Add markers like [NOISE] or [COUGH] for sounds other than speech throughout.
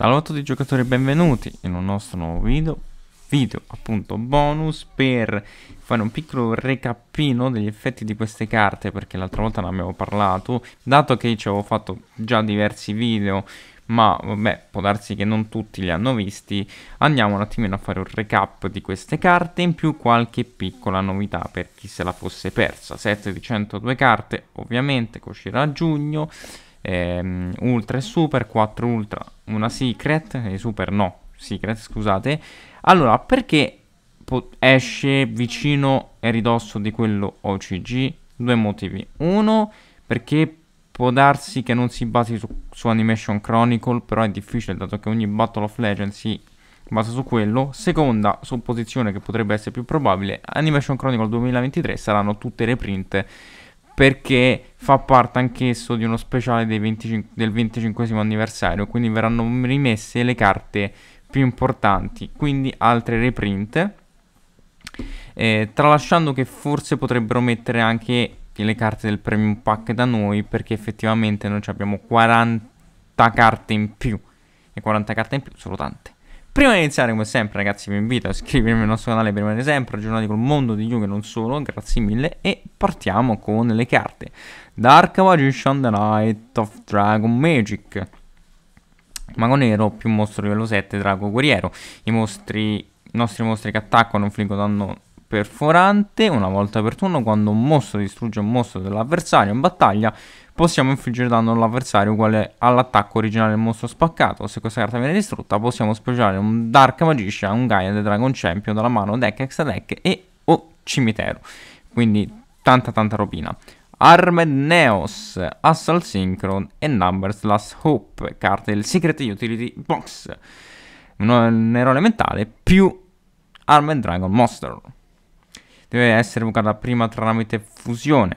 Salve a tutti i giocatori e benvenuti in un nostro nuovo video Video appunto bonus per fare un piccolo recapino degli effetti di queste carte Perché l'altra volta ne abbiamo parlato Dato che ci avevo fatto già diversi video Ma vabbè può darsi che non tutti li hanno visti Andiamo un attimino a fare un recap di queste carte In più qualche piccola novità per chi se la fosse persa 7 di 102 carte ovviamente che uscirà a giugno ehm, Ultra e Super, 4 Ultra, una Secret, e Super no, Secret scusate. Allora, perché esce vicino e ridosso di quello OCG? Due motivi. Uno, perché può darsi che non si basi su, su Animation Chronicle, però è difficile dato che ogni Battle of Legends si basa su quello. Seconda supposizione che potrebbe essere più probabile, Animation Chronicle 2023 saranno tutte reprint perché fa parte anch'esso di uno speciale 25, del 25 anniversario, quindi verranno rimesse le carte più importanti, quindi altre reprint. Eh, tralasciando che forse potrebbero mettere anche le carte del premium pack da noi, perché effettivamente noi abbiamo 40 carte in più, e 40 carte in più sono tante. Prima di iniziare, come sempre, ragazzi, vi invito a iscrivervi al nostro canale per rimanere sempre aggiornati col mondo di Yu-Gi-Oh! non solo, grazie mille, e partiamo con le carte. Dark Magician, The Knight of Dragon Magic. Mago Nero più mostro livello 7, Drago Guerriero. I mostri i nostri mostri che attaccano infliggono danno perforante, una volta per turno quando un mostro distrugge un mostro dell'avversario in battaglia possiamo infliggere danno all'avversario uguale all'attacco originale del mostro spaccato se questa carta viene distrutta possiamo spoggiare un Dark Magician, un Gaia the Dragon Champion dalla mano deck extra deck e o cimitero quindi tanta tanta robina Armed Neos, Assault Synchron e Numbers Last Hope carte del Secret Utility Box un nero elementale più Armed Dragon Monster deve essere evocata prima tramite fusione.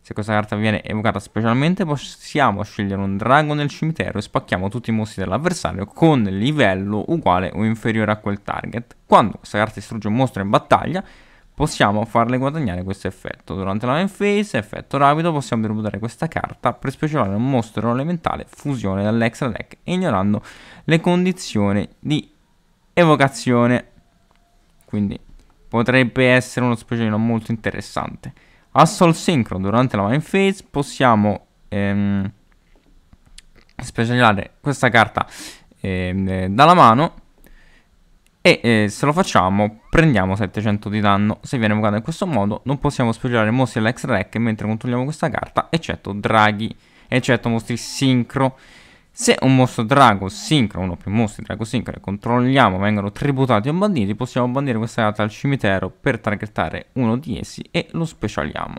Se questa carta viene evocata specialmente possiamo scegliere un drago nel cimitero e spacchiamo tutti i mostri dell'avversario con livello uguale o inferiore a quel target. Quando questa carta distrugge un mostro in battaglia possiamo farle guadagnare questo effetto. Durante la main phase, effetto rapido, possiamo tributare questa carta per specializzare un mostro elementale fusione dall'extra deck, ignorando le condizioni di evocazione. Quindi potrebbe essere uno specialino molto interessante. A Sol Synchro durante la main phase possiamo ehm, specializzare questa carta ehm, dalla mano e eh, se lo facciamo prendiamo 700 di danno. Se viene evocato in questo modo non possiamo specializzare mostri all'ex deck mentre controlliamo questa carta eccetto draghi, eccetto mostri sincro se un mostro drago sincro, uno o più mostri drago sincro che controlliamo vengono tributati o banditi, possiamo bandire questa carta al cimitero per targettare uno di essi e lo specialiamo.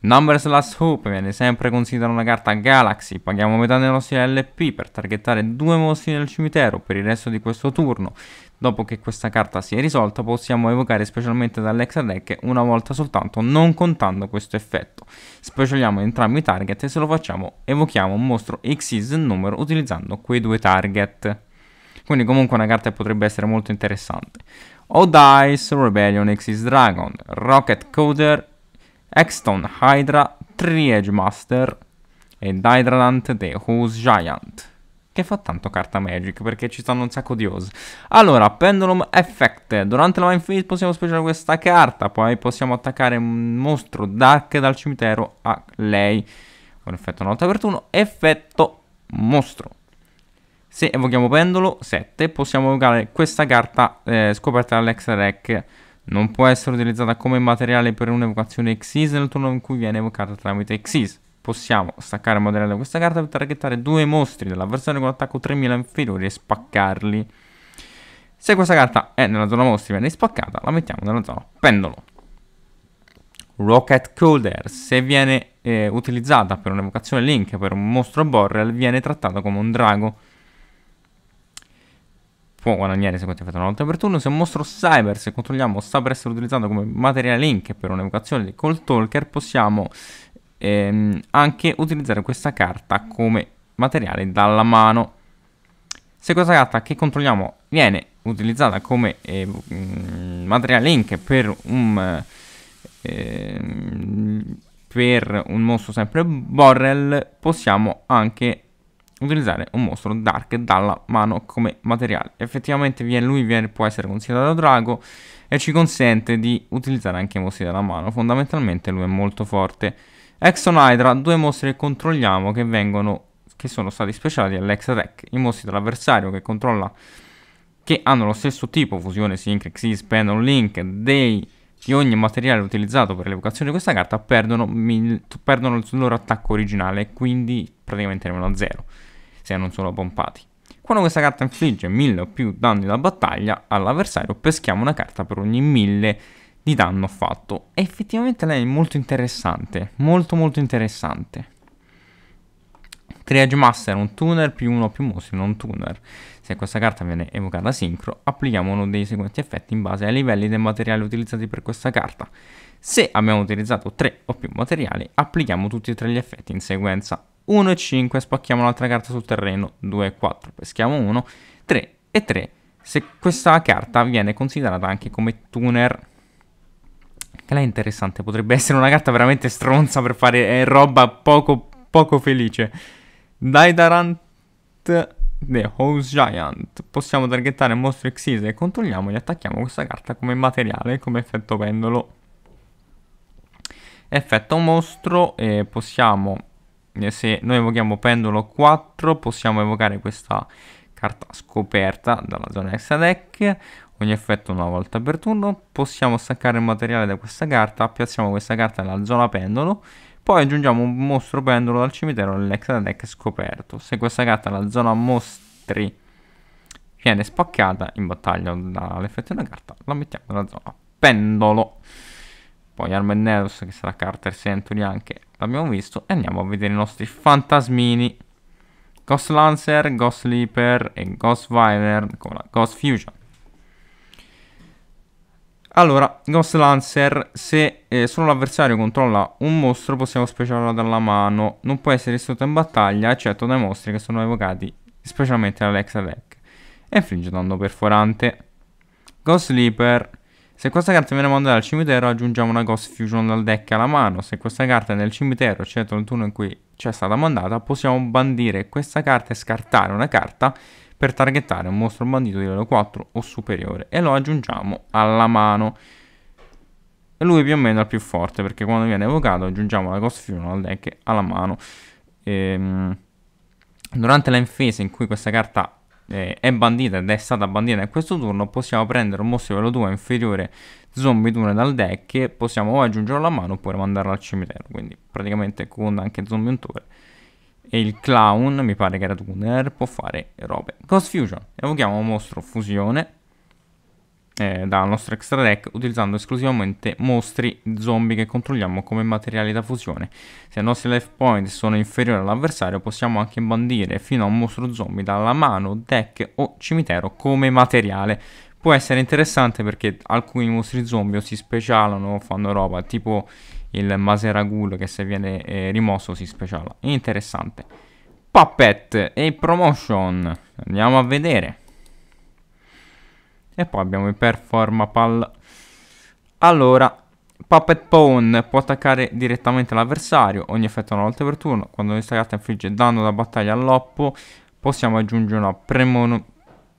Numbers Last Hope viene sempre considerata una carta Galaxy, paghiamo metà dei nostri LP per targettare due mostri nel cimitero per il resto di questo turno, Dopo che questa carta si è risolta possiamo evocare specialmente dall'extra deck una volta soltanto non contando questo effetto. Specialiamo entrambi i target e se lo facciamo evochiamo un mostro Xyz numero utilizzando quei due target. Quindi comunque una carta potrebbe essere molto interessante. O Rebellion, Xyz Dragon, Rocket Coder, Exton Hydra, Triage Master e Dydralant The Who's Giant. Che fa tanto carta Magic perché ci stanno un sacco di os. Allora, Pendulum Effect. Durante la Mindfield possiamo speciare questa carta. Poi possiamo attaccare un mostro Dark dal cimitero a lei. Con effetto nota per turno. Effetto mostro. Se evochiamo Pendolo 7 possiamo evocare questa carta eh, scoperta dall'ex Non può essere utilizzata come materiale per un'evocazione Xyz nel turno in cui viene evocata tramite Xyz possiamo staccare il modello da questa carta per targettare due mostri dell'avversario con attacco 3000 inferiore e spaccarli. Se questa carta è nella zona mostri e viene spaccata, la mettiamo nella zona pendolo. Rocket Coder, se viene eh, utilizzata per un'evocazione Link per un mostro Borrel, viene trattata come un drago. Può guadagnare se effetto una volta per turno. Se un mostro Cyber, se controlliamo, sta per essere utilizzato come materiale Link per un'evocazione di Cold Talker, possiamo ehm, anche utilizzare questa carta come materiale dalla mano. Se questa carta che controlliamo viene utilizzata come eh, materiale link per un, eh, per un mostro sempre Borrel, possiamo anche utilizzare un mostro Dark dalla mano come materiale. Effettivamente lui viene, può essere considerato drago e ci consente di utilizzare anche i mostri dalla mano. Fondamentalmente lui è molto forte. Exxon Hydra, due mostri che controlliamo che vengono che sono stati speciali all'Exatech. I mostri dell'avversario che controlla che hanno lo stesso tipo, fusione, sync, xyz, pendulum, link, dei di ogni materiale utilizzato per l'evocazione di questa carta perdono, mil, perdono il loro attacco originale e quindi praticamente arrivano a zero se non sono pompati. Quando questa carta infligge 1000 o più danni da battaglia all'avversario peschiamo una carta per ogni 1000 di danno fatto. E effettivamente lei è molto interessante, molto molto interessante. Triage Master, un tuner più uno più mostri, non tuner. Se questa carta viene evocata sincro, applichiamo uno dei seguenti effetti in base ai livelli dei materiali utilizzati per questa carta. Se abbiamo utilizzato tre o più materiali, applichiamo tutti e tre gli effetti in sequenza. 1 e 5, spacchiamo un'altra carta sul terreno, 2 e 4, peschiamo 1, 3 e 3, se questa carta viene considerata anche come tuner. Che lei è interessante, potrebbe essere una carta veramente stronza per fare eh, roba poco, poco felice. Daidarant The House Giant. Possiamo targettare mostri Xyz e controlliamo e attacchiamo questa carta come materiale, come effetto pendolo. Effetto mostro e possiamo, eh, se noi evochiamo pendolo 4, possiamo evocare questa carta scoperta dalla zona extra deck ogni effetto una volta per turno. Possiamo staccare il materiale da questa carta, piazziamo questa carta nella zona pendolo, poi aggiungiamo un mostro pendolo dal cimitero nell'extra scoperto. Se questa carta nella zona mostri viene spaccata in battaglia dall'effetto di una carta, la mettiamo nella zona pendolo. Poi Armenneros, che sarà Carter Century anche, l'abbiamo visto, e andiamo a vedere i nostri fantasmini. Ghost Lancer, Ghost Leaper e Ghost Viner con la Ghost Fusion. Allora, Ghost Lancer, se eh, solo l'avversario controlla un mostro possiamo speciarlo dalla mano, non può essere istruito in battaglia eccetto dai mostri che sono evocati specialmente dall'ex attack e infligge danno perforante. Ghost Sleeper, se questa carta viene mandata al cimitero aggiungiamo una Ghost Fusion dal deck alla mano, se questa carta è nel cimitero eccetto il turno in cui ci è stata mandata possiamo bandire questa carta e scartare una carta per targettare un mostro bandito di livello 4 o superiore e lo aggiungiamo alla mano. Lui più o meno è il più forte perché quando viene evocato aggiungiamo la Ghost Fusion al deck alla mano. Ehm, durante la infesa in cui questa carta eh, è bandita ed è stata bandita in questo turno possiamo prendere un mostro di livello 2 inferiore zombie Dune dal deck possiamo o aggiungerlo alla mano oppure mandarlo al cimitero quindi praticamente con anche zombie untore e il clown, mi pare che era tuner, può fare robe. Ghost Fusion, evochiamo un mostro fusione eh, dal nostro extra deck utilizzando esclusivamente mostri zombie che controlliamo come materiali da fusione. Se i nostri life point sono inferiori all'avversario possiamo anche bandire fino a un mostro zombie dalla mano, deck o cimitero come materiale. Può essere interessante perché alcuni mostri zombie o si specialano o fanno roba tipo il Maseragul che se viene eh, rimosso si speciala. Interessante. Puppet e Promotion. Andiamo a vedere. E poi abbiamo il Performapal. Allora, Puppet Pawn può attaccare direttamente l'avversario, ogni effetto una volta per turno, quando questa carta infligge danno da battaglia all'oppo, possiamo aggiungere una premono,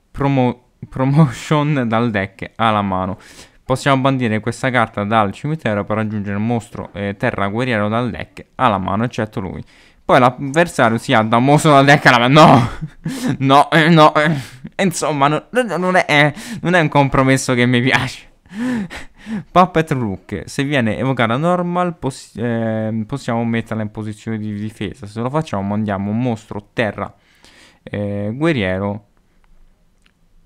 promo, [LAUGHS] promotion dal deck alla mano. Possiamo bandire questa carta dal cimitero per raggiungere il mostro eh, terra guerriero dal deck alla mano, eccetto lui. Poi l'avversario si ha da mostro dal deck alla mano. No, [LAUGHS] no, eh, no. Eh. Insomma, no, non, è, eh, non è un compromesso che mi piace. [LAUGHS] Puppet Rook, se viene evocata normal poss eh, possiamo metterla in posizione di difesa, se lo facciamo mandiamo un mostro terra eh, guerriero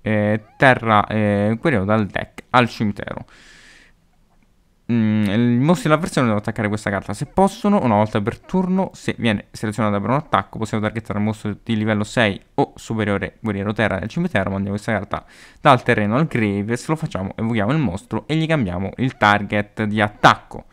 eh, terra eh, guerriero dal deck al cimitero. Mm, I mostri dell'avversione devono attaccare questa carta se possono, una volta per turno, se viene selezionata per un attacco, possiamo targettare un mostro di livello 6 o superiore guerriero terra del cimitero, mandiamo questa carta dal terreno al grave, se lo facciamo evochiamo il mostro e gli cambiamo il target di attacco.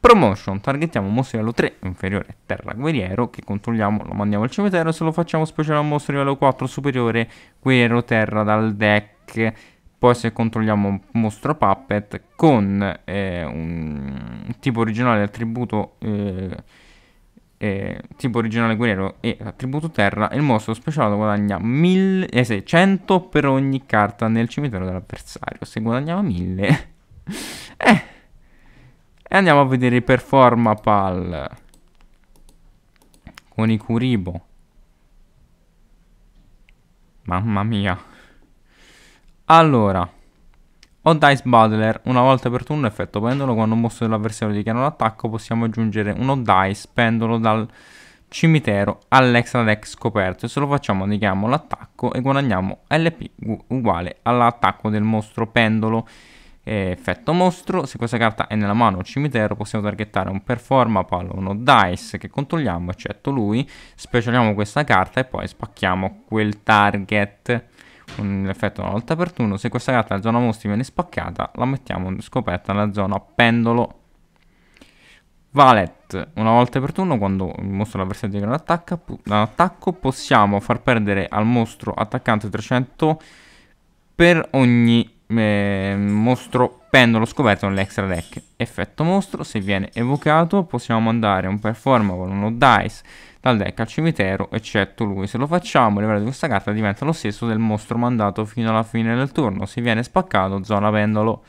Promotion, targettiamo un mostro livello 3 inferiore terra guerriero che controlliamo, lo mandiamo al cimitero, se lo facciamo speciale a un mostro livello 4 superiore guerriero terra dal deck, poi se controlliamo un mostro puppet con eh, un tipo originale attributo, eh, eh, tipo originale guerriero e attributo terra, il mostro speciale guadagna 1000, 100 eh, per ogni carta nel cimitero dell'avversario, se guadagniamo 1000... [LAUGHS] eh... E andiamo a vedere i performapal con i Kuribo. Mamma mia. Allora, o Dice Battler, una volta per turno effetto pendolo, quando un mostro dell'avversario dichiara un attacco possiamo aggiungere uno Dice pendolo dal cimitero all'extra deck scoperto e se lo facciamo neghiamo l'attacco e guadagniamo LP uguale all'attacco del mostro pendolo effetto mostro, se questa carta è nella mano o cimitero possiamo targettare un performa pallone uno dice che controlliamo eccetto lui, specialiamo questa carta e poi spacchiamo quel target con l'effetto una volta per turno, se questa carta nella zona mostri viene spaccata la mettiamo scoperta nella zona pendolo Valet, una volta per turno quando il mostro dell'avversario degrada l'attacco possiamo far perdere al mostro attaccante 300 per ogni eh, mostro pendolo scoperto nell'extra deck. Effetto mostro, se viene evocato possiamo mandare un performa con uno dice dal deck al cimitero, eccetto lui. Se lo facciamo, il livello di questa carta diventa lo stesso del mostro mandato fino alla fine del turno. Se viene spaccato, zona pendolo.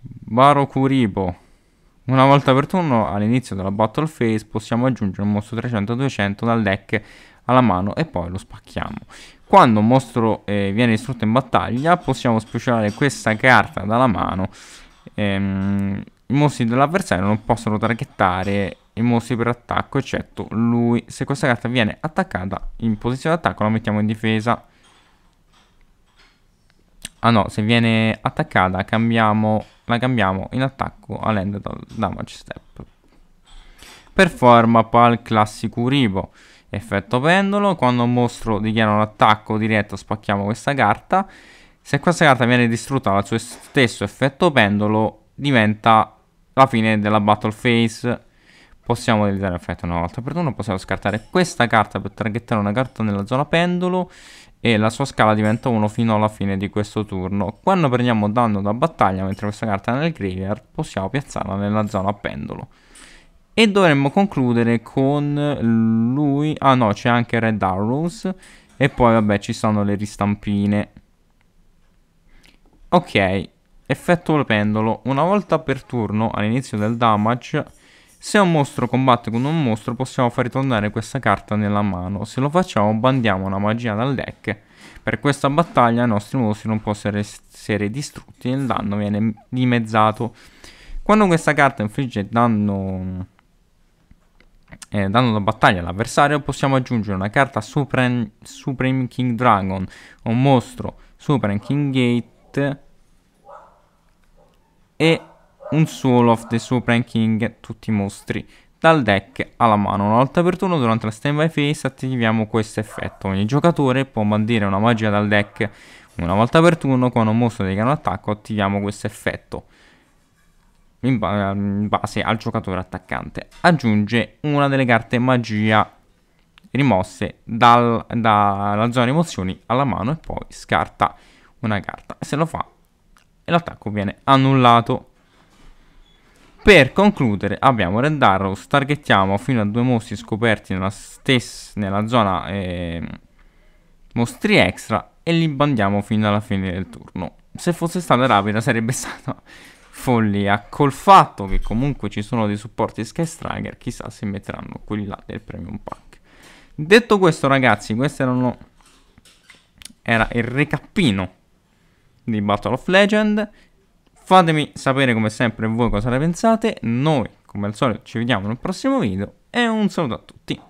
Baro Kuribo. Una volta per turno all'inizio della battle phase possiamo aggiungere un mostro 300-200 dal deck alla mano e poi lo spacchiamo. Quando un mostro eh, viene distrutto in battaglia possiamo speciare questa carta dalla mano. Ehm, I mostri dell'avversario non possono traghettare i mostri per attacco eccetto lui. Se questa carta viene attaccata in posizione d'attacco la mettiamo in difesa. Ah no, se viene attaccata cambiamo, la cambiamo in attacco all'end damage step. performa pal classico Uribo effetto pendolo, quando un mostro dichiara un attacco diretto spacchiamo questa carta, se questa carta viene distrutta dal suo stesso effetto pendolo diventa la fine della battle phase, possiamo utilizzare effetto una volta per turno, possiamo scartare questa carta per traghettare una carta nella zona pendolo e la sua scala diventa 1 fino alla fine di questo turno. Quando prendiamo danno da battaglia mentre questa carta è nel graveyard possiamo piazzarla nella zona pendolo. E dovremmo concludere con lui... Ah no, c'è anche Red Arrows. E poi vabbè ci sono le ristampine. Ok, effetto il pendolo. Una volta per turno all'inizio del damage... Se un mostro combatte con un mostro possiamo far ritornare questa carta nella mano. Se lo facciamo bandiamo una magia dal deck. Per questa battaglia i nostri mostri non possono essere distrutti e il danno viene dimezzato. Quando questa carta infligge danno eh, dando la battaglia all'avversario, possiamo aggiungere una carta Supreme, Supreme King Dragon, un mostro Supreme King Gate e un Soul of the Supreme King, tutti i mostri dal deck alla mano. Una volta per turno durante la standby phase attiviamo questo effetto. Ogni giocatore può bandire una magia dal deck una volta per turno. con un mostro dedica un attacco attiviamo questo effetto in, base al giocatore attaccante. Aggiunge una delle carte magia rimosse dal, dalla zona emozioni alla mano e poi scarta una carta. Se lo fa, l'attacco viene annullato. Per concludere abbiamo Red Arrow, targettiamo fino a due mostri scoperti nella, stessa, nella zona eh, mostri extra e li bandiamo fino alla fine del turno. Se fosse stata rapida sarebbe [LAUGHS] stata follia col fatto che comunque ci sono dei supporti Sky Striker chissà se metteranno quelli là del premium pack detto questo ragazzi questo erano era il recappino di Battle of Legend fatemi sapere come sempre voi cosa ne pensate noi come al solito ci vediamo nel prossimo video e un saluto a tutti